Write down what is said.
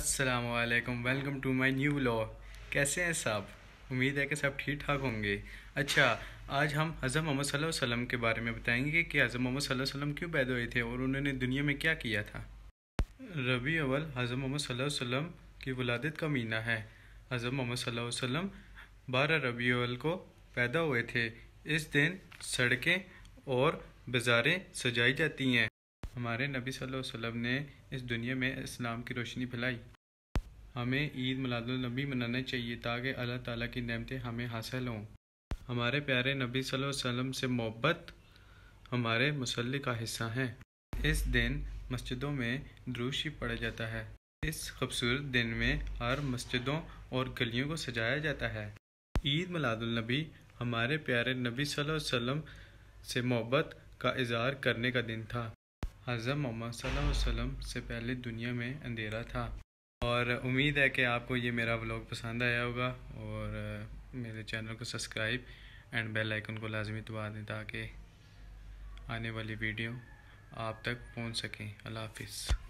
असलकम welcome to my new blog कैसे हैं साहब उम्मीद है कि सब ठीक ठाक होंगे अच्छा आज हम हज़म मोहम्मद वसल्लम के बारे में बताएंगे कि हज़रत मोहम्मद वसल्लम क्यों पैदा हुए थे और उन्होंने दुनिया में क्या किया था रबी अवल हजम मोहम्मद वसल्लम की वलादत का मीना है हज़रत मोहम्मद वसल्लम बारह रबी अवल को पैदा हुए थे इस दिन सड़कें और बाज़ारें सजाई जाती हैं हमारे नबी वसल्लम ने इस दुनिया में इस्लाम की रोशनी फैलाई हमें ईद मिलादुलनबी मनाना चाहिए ताकि अल्लाह ताला की नेमतें हमें हासिल हों हमारे प्यारे नबी वसल्लम से मोहब्बत हमारे मसल का हिस्सा है इस दिन मस्जिदों में द्रूशी पढ़ा जाता है इस खूबसूरत दिन में हर मस्जिदों और गलियों को सजाया जाता है ईद मिलादुलनबी हमारे प्यारे नबी वसल्लम से मोहब्बत का इजहार करने का दिन था हज़रत मोहम्मद वसल्लम से पहले दुनिया में अंधेरा था और उम्मीद है कि आपको ये मेरा व्लॉग पसंद आया होगा और मेरे चैनल को सब्सक्राइब एंड बेल आइकन को लाजमी दबा दें ताकि आने वाली वीडियो आप तक पहुंच सकें अल्लाह हाफिज़